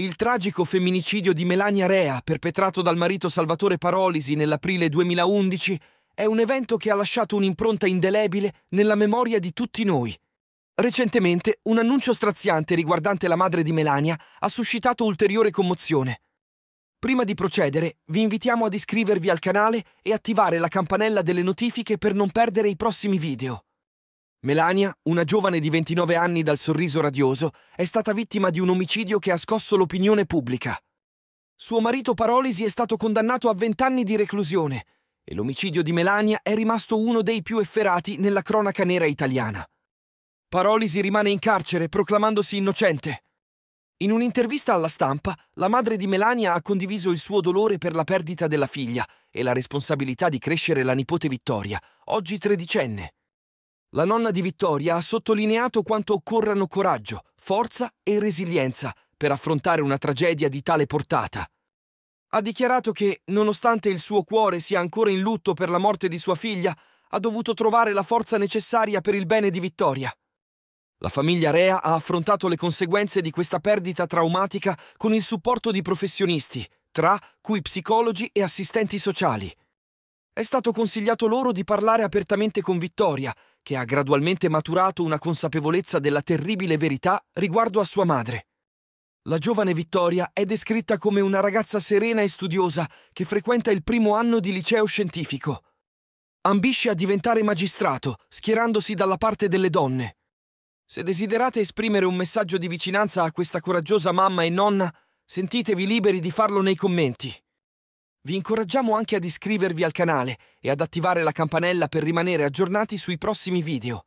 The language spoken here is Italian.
Il tragico femminicidio di Melania Rea, perpetrato dal marito Salvatore Parolisi nell'aprile 2011, è un evento che ha lasciato un'impronta indelebile nella memoria di tutti noi. Recentemente, un annuncio straziante riguardante la madre di Melania ha suscitato ulteriore commozione. Prima di procedere, vi invitiamo ad iscrivervi al canale e attivare la campanella delle notifiche per non perdere i prossimi video. Melania, una giovane di 29 anni dal sorriso radioso, è stata vittima di un omicidio che ha scosso l'opinione pubblica. Suo marito Parolisi è stato condannato a 20 anni di reclusione e l'omicidio di Melania è rimasto uno dei più efferati nella cronaca nera italiana. Parolisi rimane in carcere proclamandosi innocente. In un'intervista alla stampa, la madre di Melania ha condiviso il suo dolore per la perdita della figlia e la responsabilità di crescere la nipote Vittoria, oggi tredicenne. La nonna di Vittoria ha sottolineato quanto occorrano coraggio, forza e resilienza per affrontare una tragedia di tale portata. Ha dichiarato che, nonostante il suo cuore sia ancora in lutto per la morte di sua figlia, ha dovuto trovare la forza necessaria per il bene di Vittoria. La famiglia Rea ha affrontato le conseguenze di questa perdita traumatica con il supporto di professionisti, tra cui psicologi e assistenti sociali. È stato consigliato loro di parlare apertamente con Vittoria che ha gradualmente maturato una consapevolezza della terribile verità riguardo a sua madre. La giovane Vittoria è descritta come una ragazza serena e studiosa che frequenta il primo anno di liceo scientifico. Ambisce a diventare magistrato, schierandosi dalla parte delle donne. Se desiderate esprimere un messaggio di vicinanza a questa coraggiosa mamma e nonna, sentitevi liberi di farlo nei commenti. Vi incoraggiamo anche ad iscrivervi al canale e ad attivare la campanella per rimanere aggiornati sui prossimi video.